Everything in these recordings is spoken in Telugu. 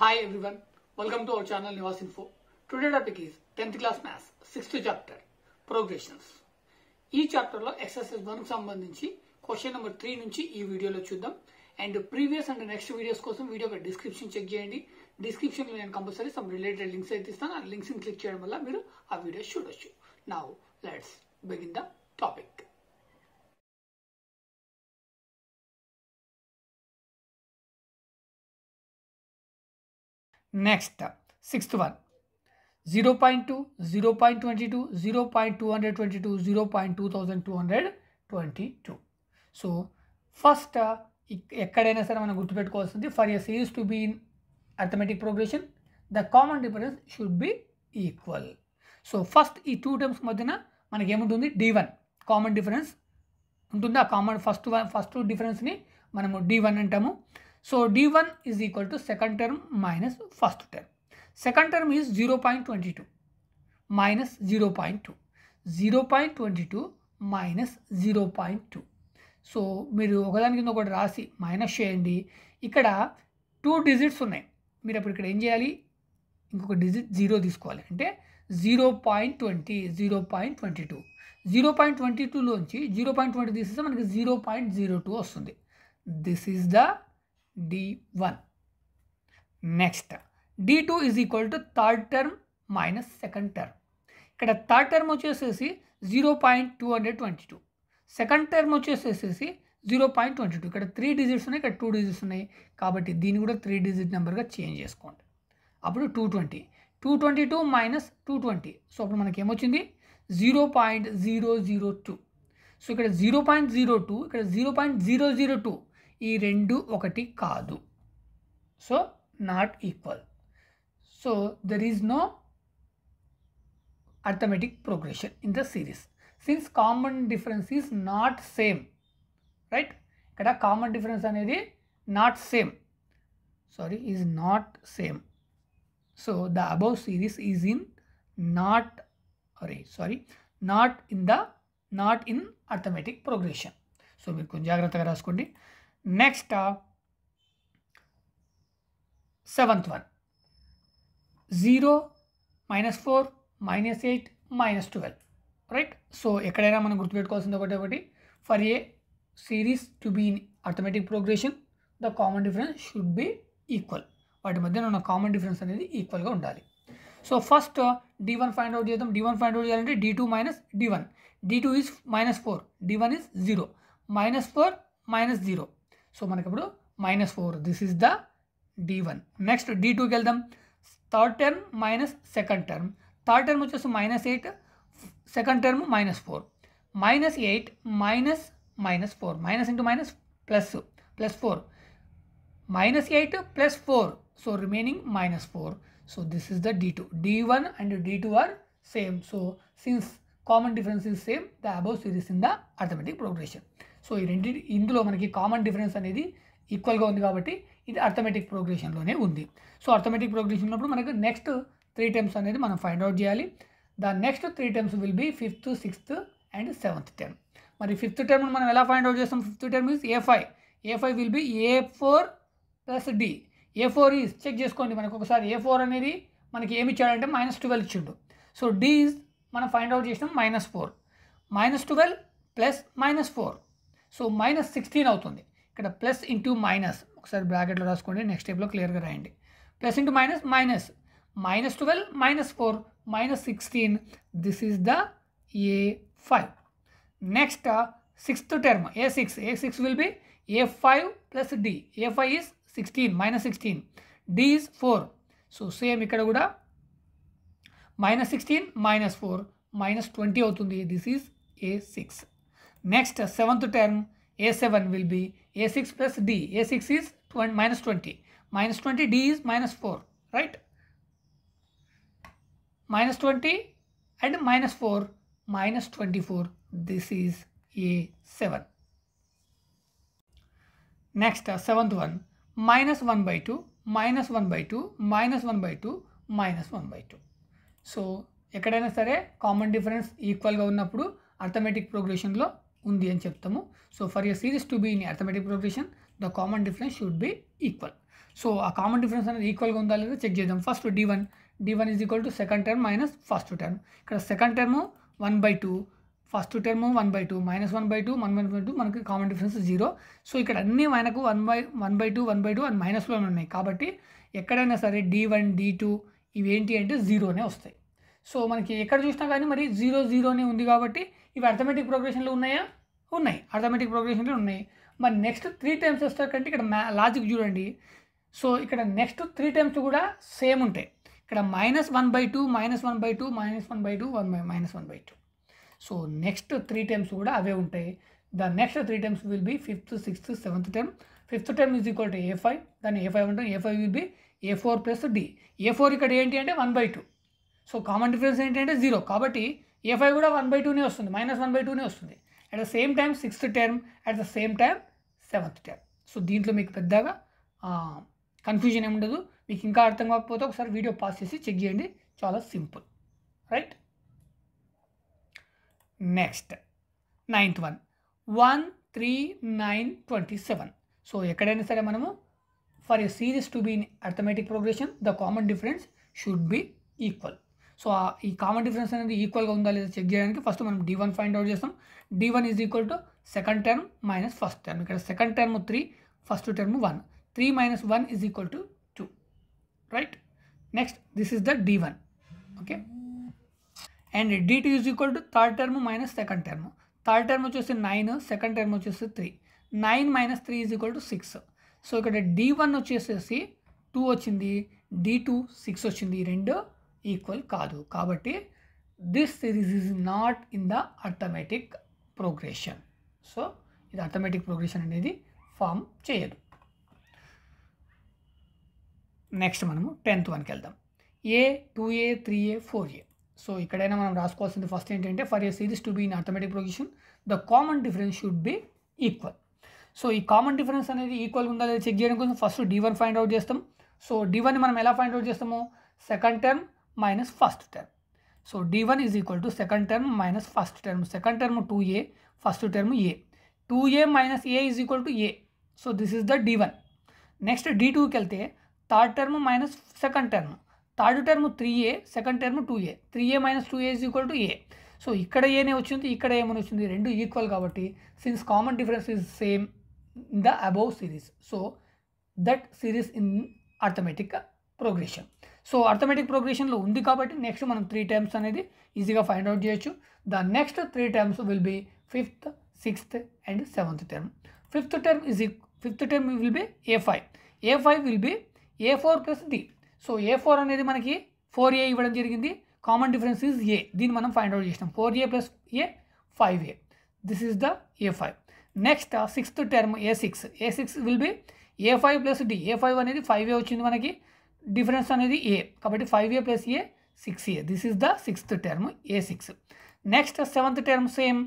Hi everyone, welcome to our channel Nivas Info. Today topic is 10th class maths, 6th chapter progressions ఈ చాప్టర్లో ఎక్సర్సైజ్ వన్కు సంబంధించి క్వశ్చన్ నెంబర్ త్రీ నుంచి ఈ వీడియోలో చూద్దాం and previous and next videos కోసం వీడియో డిస్క్రిప్షన్ చెక్ చేయండి డిస్క్రిప్షన్లో నేను కంపల్సరీ సమ్ రిలేటెడ్ లింక్స్ అయితే ఇస్తాను ఆ లింక్స్ని క్లిక్ చేయడం వల్ల మీరు ఆ వీడియోస్ చూడొచ్చు now let's begin the topic next sixth one zero point two zero point twenty two zero point two hundred twenty two zero point two thousand two hundred twenty two so first ఎక్కడైనా సరే మనం గుర్తుపెట్టుకోవాల్సింది for a series to be in arithmetic progression the common difference should be equal so first ఈ టూ టర్మ్స్ మధ్యన మనకి ఏముంటుంది డి వన్ కామన్ డిఫరెన్స్ ఉంటుంది ఆ కామన్ ఫస్ట్ వన్ ఫస్ట్ డిఫరెన్స్ని మనము డి వన్ అంటాము so D one is equal to second term minus first to second term is zero point twenty two minus zero point two zero point twenty two minus zero point two so మీరు ఒకదాని కింద ఒకటి రాసి మైనస్ చేయండి ఇక్కడ టూ డిజిట్స్ ఉన్నాయి మీరు అప్పుడు ఇక్కడ ఏం చేయాలి ఇంకొక డిజిట్ జీరో తీసుకోవాలి అంటే zero point twenty zero point twenty two zero point twenty టూలోంచి జీరో పాయింట్ ట్వంటీ తీసేస్తే మనకి జీరో పాయింట్ జీరో టూ వస్తుంది this is the D one next D two is equal to third term minus second term ఇక్కడ థర్డ్ టర్మ్ వచ్చేసేసి zero point two hundred twenty two second term వచ్చేసేసి జీరో పాయింట్ ట్వంటీ టూ ఇక్కడ త్రీ డిజిట్స్ ఉన్నాయి ఇక్కడ టూ డిజిట్స్ ఉన్నాయి కాబట్టి దీన్ని కూడా త్రీ డిజిట్ నెంబర్గా చేంజ్ చేసుకోండి అప్పుడు two twenty two twenty two minus two twenty so అప్పుడు మనకి ఏమొచ్చింది zero point zero zero two so ఇక్కడ జీరో పాయింట్ జీరో టూ ఇక్కడ zero point zero zero two ఈ రెండు ఒకటి కాదు so not equal so there is no arithmetic progression in the series since common difference is not same right ఇక్కడ కామన్ డిఫరెన్స్ అనేది not same sorry is not same so the above series is in not అరే sorry not in the not in arithmetic progression so మీరు కొంచెం జాగ్రత్తగా రాసుకోండి next uh, one zero minus four minus eight minus minus right so ఎక్కడైనా మనం గుర్తుపెట్టుకోవాల్సింది ఒకటి ఒకటి for a series to be in automatic progression the common difference should be equal వాటి మధ్యన ఉన్న కామన్ డిఫరెన్స్ అనేది ఈక్వల్గా ఉండాలి so first D one find out చేద్దాం డి వన్ ఫైండ్ అవుట్ చేయాలంటే D two minus D one D two is minus four D one is zero minus four minus zero So, minus 4. This is the D1. Next, D2 get them. Third term minus second term. Third term which is minus 8. Second term minus 4. Minus 8 minus minus 4. Minus into minus plus, plus 4. Minus 8 plus 4. So, remaining minus 4. So, this is the D2. D1 and D2 are same. So, since common difference is same, the above series in the arithmetic progression. So ఈ రెండి ఇందులో మనకి కామన్ డిఫరెన్స్ అనేది ఈక్వల్గా ఉంది కాబట్టి ఇది అర్థమెటిక్ ప్రోగ్రెషన్లోనే ఉంది సో అర్థమెటిక్ ప్రోగ్రెషన్ ఉన్నప్పుడు మనకు నెక్స్ట్ త్రీ టైమ్స్ అనేది మనం ఫైండ్ అవుట్ చేయాలి దాని next three times will be fifth sixth and seventh term మరి ఫిఫ్త్ టర్మ్ మనం ఎలా ఫైండ్ అవుట్ చేస్తాం fifth term is A five A five will be A four plus D A four is check చేసుకోండి మనకు ఒకసారి ఏ ఫోర్ అనేది మనకి ఏమి ఇచ్చాడంటే మైనస్ ట్వెల్వ్ ఇచ్చిండు సో డి ఈజ్ మనం ఫైండ్ అవుట్ చేసినాం minus four minus twelve plus minus four so minus sixteen అవుతుంది ఇక్కడ ప్లస్ ఇంటూ మైనస్ ఒకసారి బ్రాకెట్లో రాసుకోండి నెక్స్ట్ స్టెప్లో క్లియర్గా రాయండి plus into minus minus minus twelve minus four minus sixteen this is the A five next sixth term A six A six will be A five plus D A five is sixteen minus sixteen D is four so same ఇక్కడ కూడా minus sixteen minus four minus twenty అవుతుంది this is A six Next, seventh term, a7 will be a6 plus d. a6 is 20, minus 20. Minus 20, d is minus 4, right? Minus 20 and minus 4, minus 24. This is a7. Next, uh, seventh one, minus 1 by 2, minus 1 by 2, minus 1 by 2, minus 1 by 2. So ఎక్కడైనా సరే కామన్ డిఫరెన్స్ ఈక్వల్గా ఉన్నప్పుడు అర్థమెటిక్ ప్రోగ్రెషన్లో ఉంది అని చెప్తాము so for a series to be in arithmetic profession the common difference should be equal so ఆ కామన్ డిఫరెన్స్ అనేది ఈక్వల్గా ఉందా లేదా చెక్ చేద్దాం first D one D one is equal to second term minus first term ఇక్కడ second term one by two first term one by two minus one by two one one by two మనకి కామన్ డిఫరెన్స్ జీరో సో ఇక్కడ అన్ని మనకు one by one by two one by two and మైనస్లోనే ఉన్నాయి కాబట్టి ఎక్కడైనా సరే డి వన్ డి టూ ఇవి ఏంటి అంటే జీరోనే వస్తాయి సో మనకి ఎక్కడ చూసినా కానీ మరి జీరో జీరోనే ఉంది కాబట్టి ఇవి అర్థమెటిక్ ప్రోగ్రెషన్లో ఉన్నాయా ఉన్నాయి అర్థమెటిక్ ప్రోగ్రెషన్లు ఉన్నాయి మరి నెక్స్ట్ త్రీ టైమ్స్ వస్తారు కంటే ఇక్కడ మ్యా లాజిక్ చూడండి సో ఇక్కడ నెక్స్ట్ త్రీ టైమ్స్ కూడా సేమ్ ఉంటాయి ఇక్కడ minus one by two minus one by two minus one by two one by minus one by two so next three times కూడా అవే ఉంటాయి the next three times will be fifth sixth seventh time fifth time is equal to A five దాన్ని ఏ ఫైవ్ ఉంటాం A five will be A four plus D A four ఇక్కడ ఏంటి అంటే one by two so common difference ఏంటంటే జీరో కాబట్టి ఎఫ్ఐ కూడా వన్ బై టూనే వస్తుంది మైనస్ వన్ బై టూనే వస్తుంది at the same time sixth term at the same time seventh term so దీంట్లో మీకు పెద్దగా కన్ఫ్యూజన్ ఏమి ఉండదు మీకు ఇంకా అర్థం కాకపోతే ఒకసారి వీడియో పాస్ చేసి చెక్ చేయండి చాలా simple right next ninth one one three nine twenty seven so ఎక్కడైనా సరే మనము for a series to be in arithmetic progression the common difference should be equal so ఈ కామన్ డిఫరెన్స్ అనేది ఈక్వల్గా ఉందా లేదా చెక్ చేయడానికి ఫస్ట్ మనం డి వన్ ఫైండ్ అవుట్ చేస్తాం D one is equal to second term minus first term ఇక్కడ second term three first term one three minus one is equal to two right next this is the D one okay and D two is equal to third term minus second term third term వచ్చేసి నైన్ సెకండ్ టర్మ్ వచ్చేసి three nine minus three is equal to six so ఇక్కడ డి వన్ వచ్చేసేసి టూ వచ్చింది డి టూ సిక్స్ వచ్చింది రెండు ఈక్వల్ కాదు కాబట్టి this series is not in the arithmetic progression so ఇది అర్థమెటిక్ ప్రోగ్రెషన్ అనేది ఫామ్ చేయదు నెక్స్ట్ మనము టెన్త్ వన్కి వెళ్దాం A two A three A four A so ఇక్కడైనా మనం రాసుకోవాల్సింది ఫస్ట్ ఏంటంటే for a series to be in arithmetic provision the common difference should be equal so ఈ కామన్ డిఫరెన్స్ అనేది ఈక్వల్ ఉందా లేదా చెక్ చేయడం కోసం first D one find out చేస్తాం సో డి వన్ మనం ఎలా ఫైండ్ అవుట్ చేస్తాము second term minus first term. So D1 is equal to second term minus first term. Second term 2A, first term A. 2A minus A is equal to A. So this is the D1. Next D2 कहते हैं third term minus second term third term three A second term two A three A minus two A is equal to A so ఇక్కడ ఏనే వచ్చింది ఇక్కడ ఏమని వచ్చింది రెండు ఈక్వల్ కాబట్టి since common difference is same in the above series so that series in arithmetic progression so arithmetic ప్రోగ్రెషన్లో ఉంది కాబట్టి నెక్స్ట్ మనం త్రీ టైమ్స్ అనేది ఈజీగా ఫైండ్ అవుట్ చేయొచ్చు the next three times will be fifth sixth and seventh term fifth term is fifth term will be A five A five will be A four plus D so A four అనేది మనకి ఫోర్ ఏ ఇవ్వడం జరిగింది కామన్ డిఫరెన్స్ ఈజ్ ఏ దీన్ని మనం ఫైండ్ అవుట్ చేసినాం four A plus A five A this is the A five next sixth term A six A six will be A five plus D A five అనేది ఫైవ్ ఏ వచ్చింది మనకి डिफरस अने A B five A plus A six A this the sixth term A six next seventh term same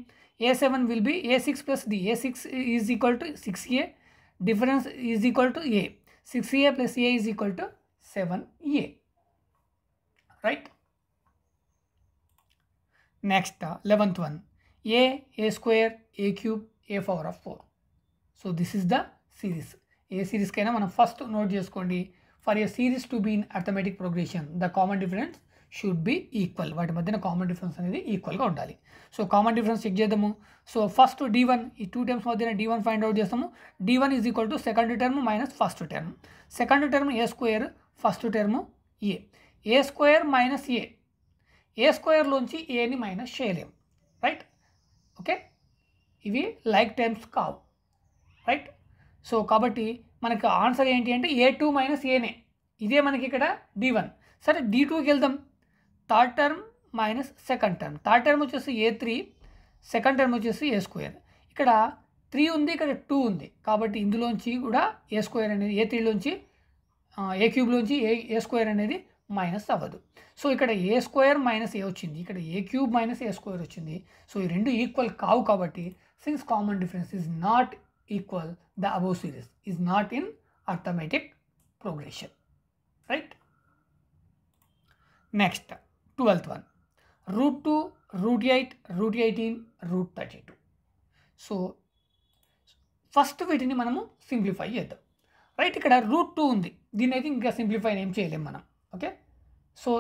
A seven will be A six plus D A six is equal to six A difference is equal to A six A plus A is equal to seven A right next eleventh one A square A cube A power of four so this is the A series मैं फस्ट नोटी for a series to be in arithmetic progression the common difference should be equal వాటి మధ్యన కామన్ డిఫరెన్స్ అనేది ఈక్వల్గా ఉండాలి సో కామన్ డిఫరెన్స్ చెక్ చేద్దాము సో ఫస్ట్ డి వన్ ఈ టూ టర్మ్స్ మధ్యన డి వన్ ఫైండ్ అవుట్ చేస్తాము d one is equal to second term minus first term second term a square first term a a square minus a a స్క్వేర్లోంచి ఏని మైనస్ చేయలేము రైట్ ఓకే ఇవి లైక్ టర్మ్స్ కావు రైట్ సో కాబట్టి మనకు ఆన్సర్ ఏంటి అంటే ఏ టూ మైనస్ ఏనే ఇదే మనకి ఇక్కడ డి వన్ సరే డి టూకి వెళ్దాం third term minus second term third term వచ్చేసి ఏ త్రీ సెకండ్ టర్మ్ వచ్చేసి ఏ స్క్వేర్ ఇక్కడ త్రీ ఉంది ఇక్కడ టూ ఉంది కాబట్టి ఇందులోంచి కూడా ఏ స్క్వేర్ అనేది ఏ త్రీలోంచి ఏ క్యూబ్లోంచి ఏ ఏ స్క్వేర్ అనేది మైనస్ అవ్వదు సో ఇక్కడ ఏ స్క్వేర్ మైనస్ ఏ వచ్చింది ఇక్కడ a cube minus a square వచ్చింది సో ఈ రెండు ఈక్వల్ కావు కాబట్టి since common difference is not equal the above series is not in arithmetic progression right next 12th one root 2 root 8 root 18 root 32 so first వీటిని మనము సింప్లిఫై చేద్దాం రైట్ ఇక్కడ రూట్ టూ ఉంది దీన్ని అయితే ఇంకా సింప్లిఫై ఏం చేయలేము మనం ఓకే సో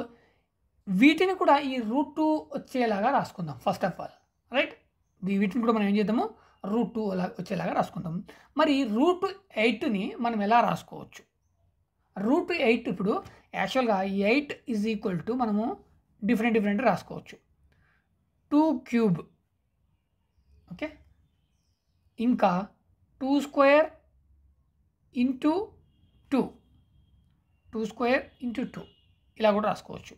వీటిని కూడా ఈ రూట్ టూ వచ్చేలాగా రాసుకుందాం ఫస్ట్ ఆఫ్ ఆల్ రైట్ వీటిని కూడా మనం ఏం చేద్దాము రూట్ టూ అలా వచ్చేలాగా రాసుకుందాం మరి రూట్ ఎయిట్ని మనం ఎలా రాసుకోవచ్చు రూట్ ఎయిట్ ఇప్పుడు యాక్చువల్గా ఎయిట్ ఈజ్ ఈక్వల్ టు మనము డిఫరెంట్ డిఫరెంట్ రాసుకోవచ్చు టూ క్యూబ్ ఓకే ఇంకా two square into two two square into two ఇలా కూడా రాసుకోవచ్చు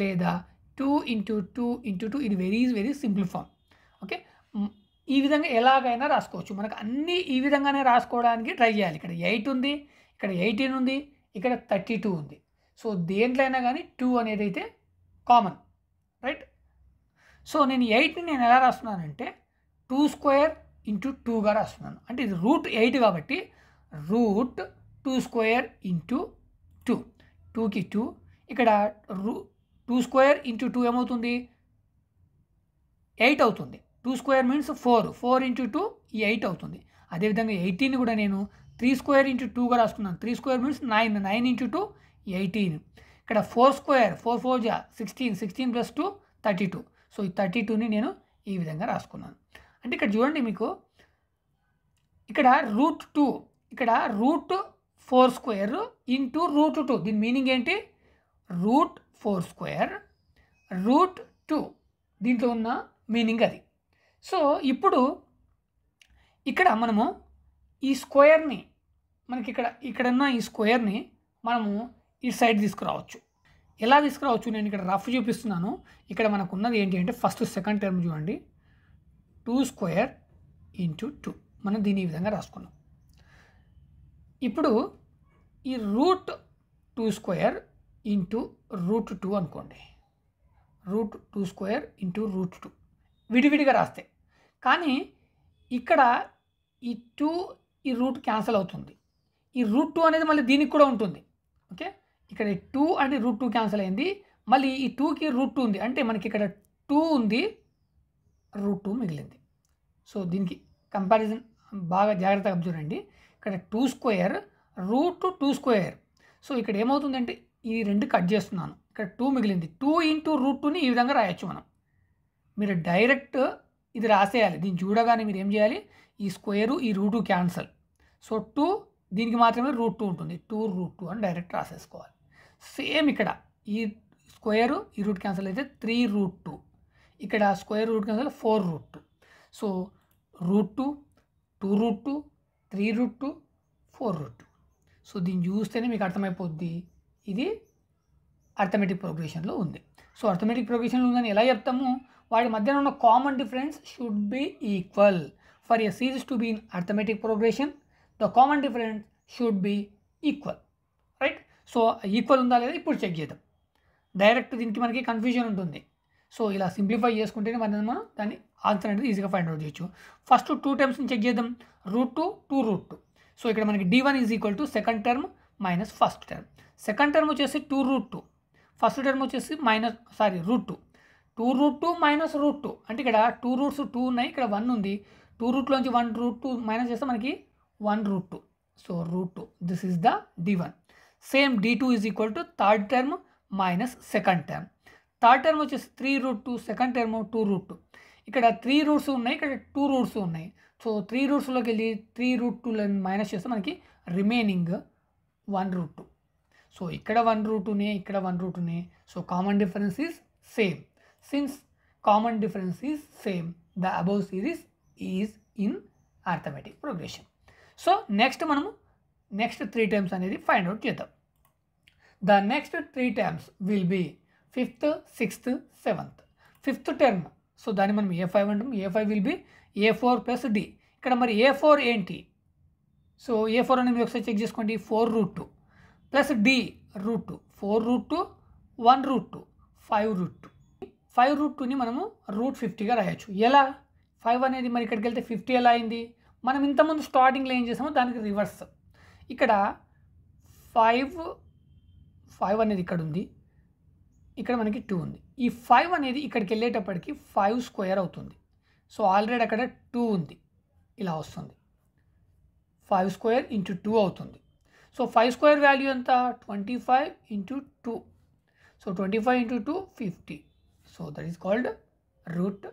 లేదా two into two into two ఇది very very simple form okay ఈ విధంగా ఎలాగైనా రాసుకోవచ్చు మనకు అన్నీ ఈ విధంగానే రాసుకోవడానికి ట్రై చేయాలి ఇక్కడ ఎయిట్ ఉంది ఇక్కడ ఎయిటీన్ ఉంది ఇక్కడ థర్టీ టూ ఉంది సో దేంట్లైనా కానీ టూ అనేది అయితే కామన్ రైట్ సో నేను ఎయిట్ని నేను ఎలా రాస్తున్నానంటే టూ స్క్వేర్ ఇంటూ టూగా రాస్తున్నాను అంటే ఇది రూట్ ఎయిట్ కాబట్టి root two square into two టూకి టూ ఇక్కడ root two square into two ఏమవుతుంది ఎయిట్ అవుతుంది two square means four four into two ఈ ఎయిట్ అవుతుంది అదేవిధంగా ఎయిటీన్ కూడా నేను త్రీ స్క్వేర్ ఇంటూ టూగా రాసుకున్నాను three square means nine nine into two eighteen ఇక్కడ ఫోర్ స్క్వేర్ ఫోర్ ఫోర్ జా sixteen sixteen plus two thirty two so ఈ థర్టీ టూని నేను ఈ విధంగా రాసుకున్నాను అంటే ఇక్కడ చూడండి మీకు ఇక్కడ రూట్ టూ ఇక్కడ root four square into root two దీని మీనింగ్ ఏంటి root four square root two దీంట్లో ఉన్న మీనింగ్ అది సో ఇప్పుడు ఇక్కడ మనము ఈ స్క్వేర్ని మనకి ఇక్కడ ఇక్కడున్న ఈ స్క్వేర్ని మనము ఈ సైడ్ తీసుకురావచ్చు ఎలా తీసుకురావచ్చు నేను ఇక్కడ రఫ్ చూపిస్తున్నాను ఇక్కడ మనకు ఉన్నది ఏంటి అంటే ఫస్ట్ సెకండ్ టర్మ్ చూడండి టూ స్క్వేర్ ఇంటూ టూ మనం దీని ఈ విధంగా రాసుకున్నాం ఇప్పుడు ఈ root two square into root two అనుకోండి root two square into root two విడివిడిగా రాస్తే కానీ ఇక్కడ ఈ టూ ఈ రూట్ క్యాన్సిల్ అవుతుంది ఈ రూట్ టూ అనేది మళ్ళీ దీనికి కూడా ఉంటుంది ఓకే ఇక్కడ టూ అంటే రూట్ టూ క్యాన్సిల్ అయింది మళ్ళీ ఈ టూకి రూట్ టూ ఉంది అంటే మనకి ఇక్కడ టూ ఉంది రూట్ టూ మిగిలింది సో దీనికి కంపారిజన్ బాగా జాగ్రత్తగా అబ్జర్వ్ అండి ఇక్కడ two square root two square so ఇక్కడ ఏమవుతుందంటే ఈ రెండు కట్ చేస్తున్నాను ఇక్కడ టూ మిగిలింది టూ ఇంటూ రూట్ టూని ఈ విధంగా రాయొచ్చు మనం మీరు డైరెక్ట్ ఇది రాసేయాలి దీన్ని చూడగానే మీరు ఏం చేయాలి ఈ స్క్వేరు ఈ రూటు క్యాన్సల్ సో టూ దీనికి మాత్రమే రూట్ టూ ఉంటుంది టూ రూట్ టూ అని డైరెక్ట్ రాసేసుకోవాలి సేమ్ ఇక్కడ ఈ స్క్వేరు ఈ రూట్ క్యాన్సల్ అయితే త్రీ రూట్ టూ ఇక్కడ square root cancel four root two so root two two root two three root two four root two so దీన్ని చూస్తేనే మీకు అర్థమైపోద్ది ఇది అర్థమెటిక్ ప్రోగ్రెషన్లో ఉంది సో అర్థమెటిక్ ప్రోగ్రెషన్లో ఉందని ఎలా చెప్తాము వాటి మధ్యన ఉన్న common difference should be equal for a series to be in arithmetic progression the common difference should be equal right so equal ఉందా లేదా ఇప్పుడు చెక్ చేద్దాం డైరెక్ట్ దీనికి మనకి కన్ఫ్యూజన్ ఉంటుంది సో ఇలా సింప్లిఫై చేసుకుంటేనే మనం మనం దాన్ని ఆన్సర్ అనేది ఈజీగా ఫైండ్ అవుట్ చేయొచ్చు ఫస్ట్ టూ టర్మ్స్ని చెక్ చేద్దాం root two two root two so ఇక్కడ మనకి d one is equal to second term minus first term second term వచ్చేసి two root two first term వచ్చేసి minus sorry root two two root two minus root two అంటే ఇక్కడ టూ రూట్స్ టూ ఉన్నాయి ఇక్కడ వన్ ఉంది టూ రూట్లోంచి వన్ రూట్ టూ మైనస్ చేస్తే మనకి one root two so root two this is the D one same d two is equal to third term minus second term third term వచ్చేసి three root two second term two root two ఇక్కడ త్రీ రూట్స్ ఉన్నాయి ఇక్కడ టూ రూట్స్ ఉన్నాయి సో త్రీ రూట్స్లోకి వెళ్ళి త్రీ రూట్ టూలను మైనస్ చేస్తే మనకి remaining one root two so ఇక్కడ వన్ రూట్ ఉన్నాయి ఇక్కడ వన్ రూట్ ఉన్నాయి so common difference is same since common difference is same the above series is in arithmetic progression so next మనము నెక్స్ట్ త్రీ టైమ్స్ అనేది ఫైండ్ అవుట్ చేద్దాం the next three times will be fifth sixth seventh fifth term so దాన్ని మనం ఏ ఫైవ్ అంటాం a five will be A four plus d ఇక్కడ మరి ఏ ఫోర్ ఏంటి సో ఏ ఫోర్ అనేది ఒకసారి చెక్ చేసుకోండి four root two plus d root two four root two one root two five root two five root టూని మనము రూట్ ఫిఫ్టీగా రాయొచ్చు ఎలా ఫైవ్ అనేది మరి ఇక్కడికి వెళ్తే ఫిఫ్టీ ఎలా అయింది మనం ఇంతకుముందు స్టార్టింగ్లో ఏం చేసామో దానికి రివర్స్ ఇక్కడ ఫైవ్ ఫైవ్ అనేది ఇక్కడ ఉంది ఇక్కడ మనకి టూ ఉంది ఈ ఫైవ్ అనేది ఇక్కడికి వెళ్ళేటప్పటికి ఫైవ్ స్క్వేర్ అవుతుంది సో ఆల్రెడీ అక్కడ టూ ఉంది ఇలా వస్తుంది ఫైవ్ స్క్వేర్ ఇంటూ టూ అవుతుంది సో ఫైవ్ స్క్వేర్ వాల్యూ ఎంత twenty five into two so twenty five into two fifty so that is called root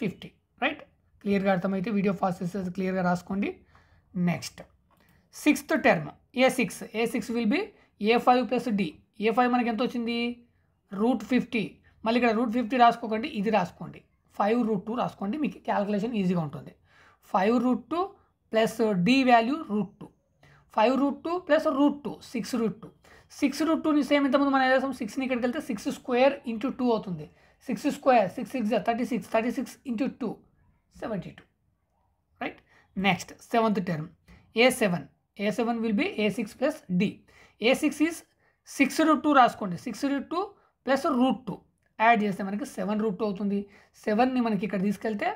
fifty right క్లియర్గా అర్థమైతే వీడియో ప్రాసెసెస్ క్లియర్గా రాసుకోండి next sixth term A six A six will be A five plus D A five మనకి ఎంత వచ్చింది రూట్ ఫిఫ్టీ మళ్ళీ ఇక్కడ రూట్ ఫిఫ్టీ రాసుకోకండి ఇది రాసుకోండి ఫైవ్ రూట్ టూ రాసుకోండి మీకు క్యాల్కులేషన్ ఈజీగా ఉంటుంది five root two plus d value root two five root two plus root two six root two six root టూని సేమ్ ఇంతకుముందు మనం ఏదో సిక్స్ని ఇక్కడికి వెళ్తే సిక్స్ స్క్వేర్ ఇంటూ టూ అవుతుంది six square six six thirty six thirty six into two seventy two right next seventh term a seven a seven will be a six plus D a six is six root two రాసుకోండి six root two plus root two add చేస్తే మనకి సెవెన్ రూట్ టూ అవుతుంది సెవెన్ని మనకి ఇక్కడ తీసుకెళ్తే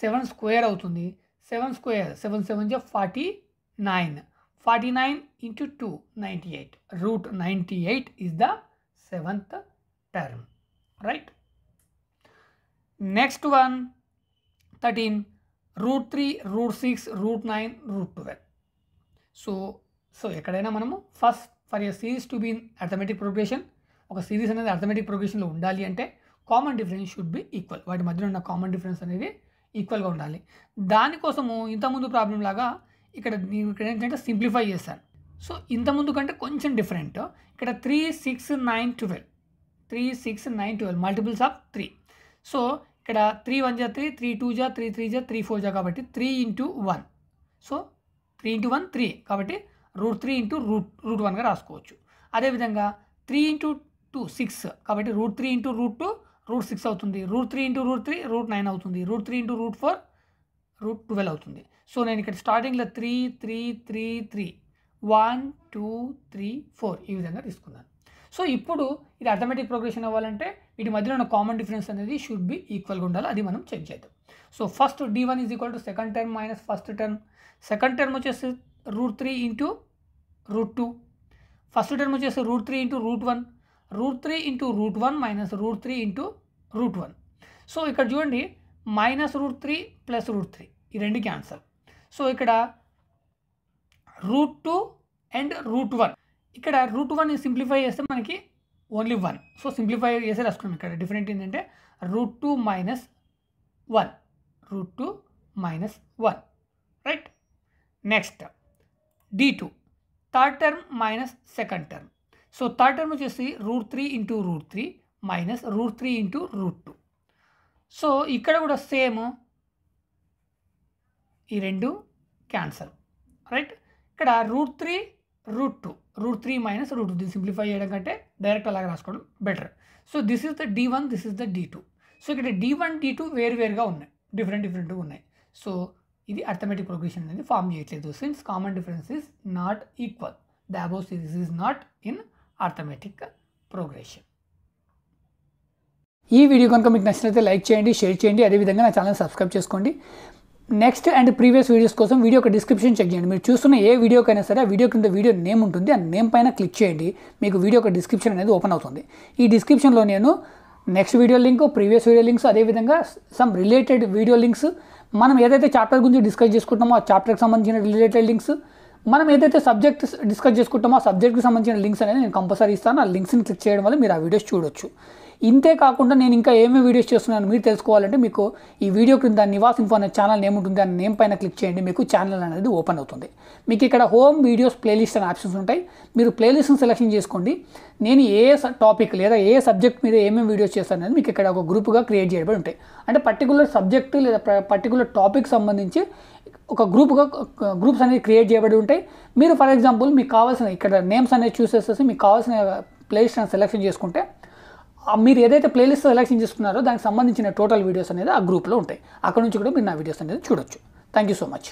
సెవెన్ స్క్వేర్ అవుతుంది సెవెన్ స్క్వేర్ సెవెన్ సెవెన్ జా forty nine forty nine into two ninety eight root ninety eight is the seventh term right next one thirteen root three root six root nine root twelve so so ఎక్కడైనా మనము first for a series to be in arithmetic progression ఒక సిరీస్ అనేది అథమెటిక్ ప్రోగ్రెషన్లో ఉండాలి అంటే common difference should be equal వాటి మధ్యలో ఉన్న కామన్ డిఫరెన్స్ అనేది ఈక్వల్గా ఉండాలి దానికోసము ఇంతకుముందు ప్రాబ్లం లాగా ఇక్కడ నేను ఇక్కడ ఏంటంటే సింప్లిఫై చేశాను సో ఇంతకుముందు కంటే కొంచెం డిఫరెంట్ ఇక్కడ three six nine twelve three six nine twelve multiples of three so ఇక్కడ త్రీ వన్ జా త్రీ త్రీ టూ జా త్రీ త్రీ జా త్రీ ఫోర్ జా కాబట్టి three into one so three into one three కాబట్టి root three into root root వన్గా రాసుకోవచ్చు అదేవిధంగా త్రీ ఇంటూ టూ సిక్స్ కాబట్టి root three into root two root six అవుతుంది root three into root three root nine అవుతుంది root three into root four root twelve అవుతుంది సో నేను ఇక్కడ స్టార్టింగ్లో three three three three one two three four ఈ విధంగా తీసుకున్నాను సో ఇప్పుడు ఇది అథమెటిక్ ప్రోగ్రెషన్ అవ్వాలంటే వీటి మధ్యలో ఉన్న కామన్ డిఫరెన్స్ అనేది షుడ్ బి ఈక్వల్గా ఉండాలి అది మనం చెక్ చేద్దాం so first D one is equal to second term minus first term second term వచ్చేసి root three into root two first term వచ్చేసి root three into root one root three into root one minus root three into root one so ఇక్కడ చూడండి minus root three plus root three ఈ రెండు క్యాన్సల్ సో ఇక్కడ root two and root one ఇక్కడ రూట్ వన్ సింప్లిఫై చేస్తే మనకి ఓన్లీ వన్ సో సింప్లిఫై చేసే రాసుకున్నాం ఇక్కడ డిఫరెంట్ ఏంటంటే root two minus one root two minus one right next D two third term minus second term so third term వచ్చేసి root three into root three minus root three into root two so ఇక్కడ కూడా సేమ్ ఈ రెండు క్యాన్సల్ రైట్ ఇక్కడ root three root two root three minus root two simplify చేయడం కంటే డైరెక్ట్ అలాగే రాసుకోవడం better so this is the d one this is the D two so ఇక్కడ డీ వన్ డీ టూ వేరువేరుగా ఉన్నాయి డిఫరెంట్ డిఫరెంట్గా ఉన్నాయి సో ఇది అర్థమెటిక్ ప్రొగ్రెషన్ అనేది ఫామ్ చేయట్లేదు since common difference is not equal the above series is not in arithmetic progression ఈ వీడియో కనుక మీకు నచ్చినట్లయితే లైక్ చేయండి షేర్ చేయండి అదేవిధంగా నా ఛానల్ సబ్స్క్రైబ్ చేసుకోండి నెక్స్ట్ అండ్ ప్రీవియస్ వీడియోస్ కోసం వీడియో ఒక డిస్క్రిప్షన్ చెక్ చేయండి మీరు చూస్తున్న ఏ వీడియోకైనా సరే ఆ వీడియో కింద వీడియో నేమ్ ఉంటుంది ఆ నేమ్ పైన క్లిక్ చేయండి మీకు వీడియో ఒక డిస్క్రిప్షన్ అనేది ఓపెన్ అవుతుంది ఈ డిస్క్రిప్షన్లో నేను next video link previous video links అదేవిధంగా సమ్ రిలేటెడ్ వీడియో లింక్స్ మనం ఏదైతే చాప్టర్ గురించి డిస్కస్ చేసుకుంటామో ఆ చాప్టర్కి సంబంధించిన రిలేటెడ్ లింక్స్ మనం ఏదైతే సబ్జెక్ట్ డిస్కస్ చేసుకుంటామో ఆ సబ్జెక్ట్కి సంబంధించిన లింక్స్ అనేది నేను కంపల్సరీ ఇస్తాను ఆ లింక్స్ని క్లిక్ చేయడం వల్ల మీరు ఆ వీడియోస్ చూడొచ్చు ఇంతే కాకుండా నేను ఇంకా ఏమేమి వీడియోస్ చేస్తున్నాను మీరు తెలుసుకోవాలంటే మీకు ఈ వీడియో క్రింద నివాస్ ఇన్ఫో అనే ఛానల్ నేమ్ ఉంటుంది దాని నేమ్ పైన క్లిక్ చేయండి మీకు ఛానల్ అనేది ఓపెన్ అవుతుంది మీకు ఇక్కడ హోమ్ వీడియోస్ ప్లేలిస్ట్ అనే ఆప్షన్స్ ఉంటాయి మీరు ప్లేలిస్ట్ని సెలెక్షన్ చేసుకోండి నేను ఏ టాపిక్ లేదా ఏ సబ్జెక్ట్ మీద ఏమేమి వీడియోస్ చేస్తాను అనేది మీకు ఇక్కడ ఒక గ్రూప్గా క్రియేట్ చేయబడి ఉంటాయి అంటే పర్టికులర్ సబ్జెక్ట్ లేదా పర్టికులర్ టాపిక్ సంబంధించి ఒక గ్రూప్గా గ్రూప్స్ అనేది క్రియేట్ చేయబడి ఉంటాయి మీరు ఫర్ ఎగ్జాంపుల్ మీకు కావాల్సిన ఇక్కడ నేమ్స్ అనేది చూసేసేసి మీకు కావాల్సిన ప్లేలిస్ట్ సెలెక్షన్ చేసుకుంటే మీరు ఏదైతే ప్లేలిస్ట్ సెలెక్షన్ చేసుకున్నారో దానికి సంబంధించిన టోటల్ వీడియోస్ అనేది ఆ గ్రూప్లో ఉంటాయి అక్కడ నుంచి కూడా మీరు నా వీడియోస్ అనేది చూడొచ్చు థ్యాంక్ యూ సో మచ్